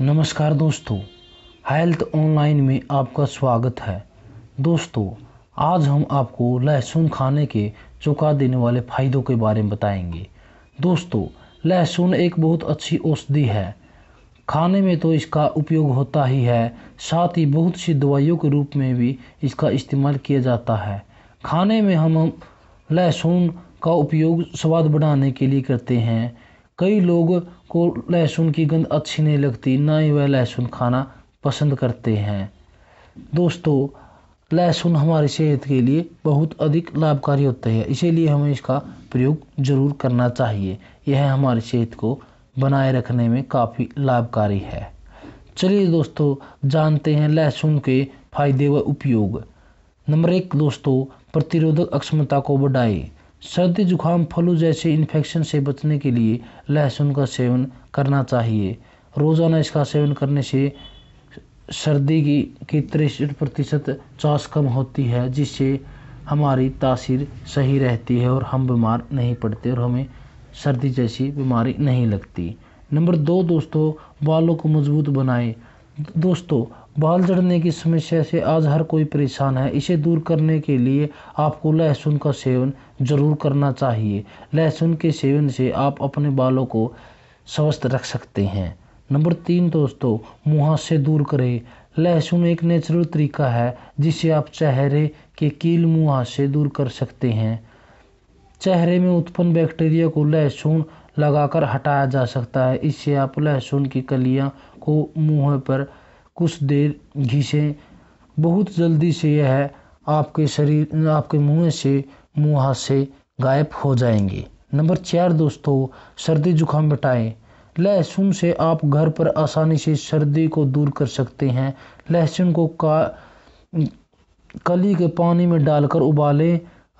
नमस्कार दोस्तों health online में आपका स्वागत है दोस्तों आज हम आपको लहसुन खाने के चौंका देने वाले फायदों के बारे में बताएंगे दोस्तों लहसुन एक बहुत अच्छी औषधि है खाने में तो इसका उपयोग होता ही है साथ ही बहुत सी दवाइयों के रूप में भी इसका इस्तेमाल किया जाता है खाने में हम लहसुन का उपयोग स्वाद बढ़ाने के लिए करते हैं कई लोग को लहसुन की गंध अच्छी नहीं लगती ना ही वह लहसुन खाना पसंद करते हैं दोस्तों लहसुन हमारी सेहत के लिए बहुत अधिक लाभकारी होता है इसीलिए हमें इसका प्रयोग ज़रूर करना चाहिए यह हमारी सेहत को बनाए रखने में काफ़ी लाभकारी है चलिए दोस्तों जानते हैं लहसुन के फायदे व उपयोग नंबर एक दोस्तों प्रतिरोधक अक्षमता को बढ़ाए सर्दी जुकाम फ्लू जैसे इन्फेक्शन से बचने के लिए लहसुन का सेवन करना चाहिए रोज़ाना इसका सेवन करने से सर्दी की की तिरसठ प्रतिशत चास कम होती है जिससे हमारी तासीर सही रहती है और हम बीमार नहीं पड़ते और हमें सर्दी जैसी बीमारी नहीं लगती नंबर दो दोस्तों बालों को मजबूत बनाए दोस्तों बाल झड़ने की समस्या से आज हर कोई परेशान है इसे दूर करने के लिए आपको लहसुन का सेवन ज़रूर करना चाहिए लहसुन के सेवन से आप अपने बालों को स्वस्थ रख सकते हैं नंबर तीन दोस्तों मुहास से दूर करें लहसुन एक नेचुरल तरीका है जिसे आप चेहरे के कील मुहास से दूर कर सकते हैं चेहरे में उत्पन्न बैक्टीरिया को लहसुन लगाकर हटाया जा सकता है इससे आप लहसुन की कलियां को मुंह पर कुछ देर घिसें बहुत जल्दी से यह आपके शरीर आपके मुँह से मुँह से गायब हो जाएंगे नंबर चार दोस्तों सर्दी जुकाम मिटाएं लहसुन से आप घर पर आसानी से सर्दी को दूर कर सकते हैं लहसुन को का कली के पानी में डालकर उबालें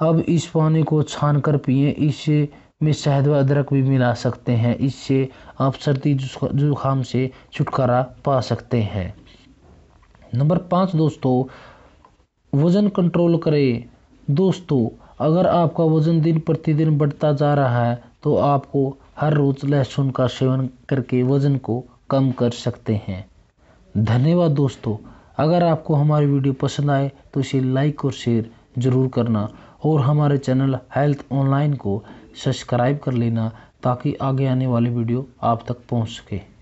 अब इस पानी को छान कर पिए इससे में शहद व अदरक भी मिला सकते हैं इससे आप सर्दी जुकाम से छुटकारा पा सकते हैं नंबर पाँच दोस्तों वज़न कंट्रोल करें दोस्तों अगर आपका वज़न दिन प्रतिदिन बढ़ता जा रहा है तो आपको हर रोज़ लहसुन का सेवन करके वज़न को कम कर सकते हैं धन्यवाद दोस्तों अगर आपको हमारी वीडियो पसंद आए तो इसे लाइक और शेयर ज़रूर करना और हमारे चैनल हेल्थ ऑनलाइन को सब्सक्राइब कर लेना ताकि आगे आने वाली वीडियो आप तक पहुंच सके